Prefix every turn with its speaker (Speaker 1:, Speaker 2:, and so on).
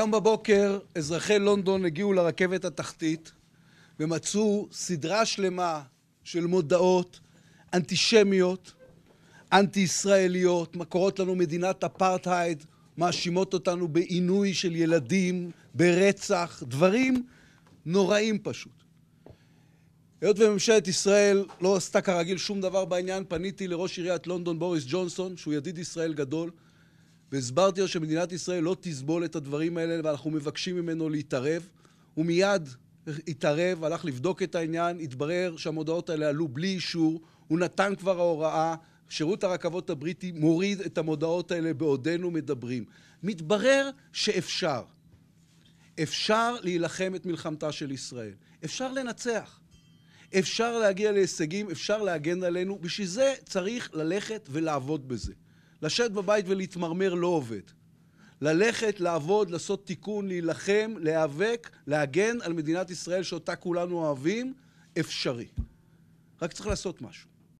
Speaker 1: היום בבוקר אזרחי לונדון הגיעו לרכבת התחתית ומצאו סדרה שלמה של מודעות אנטישמיות, אנטי-ישראליות, קוראות לנו מדינת אפרטהייד, מאשימות אותנו בעינוי של ילדים, ברצח, דברים נוראים פשוט. היות וממשלת ישראל לא עשתה כרגיל שום דבר בעניין, פניתי לראש עיריית לונדון בוריס ג'ונסון, שהוא ידיד ישראל גדול, והסברתי לו שמדינת ישראל לא תסבול את הדברים האלה, ואנחנו מבקשים ממנו להתערב. הוא מיד התערב, הלך לבדוק את העניין, התברר שהמודעות האלה עלו בלי אישור, הוא נתן כבר ההוראה, שירות הרכבות הבריטי מוריד את המודעות האלה בעודנו מדברים. מתברר שאפשר. אפשר להילחם את מלחמתה של ישראל. אפשר לנצח. אפשר להגיע להישגים, אפשר להגן עלינו. בשביל זה צריך ללכת ולעבוד בזה. לשבת בבית ולהתמרמר לא עובד. ללכת, לעבוד, לעשות תיקון, להילחם, להיאבק, להגן על מדינת ישראל שאותה כולנו אוהבים, אפשרי. רק צריך לעשות משהו.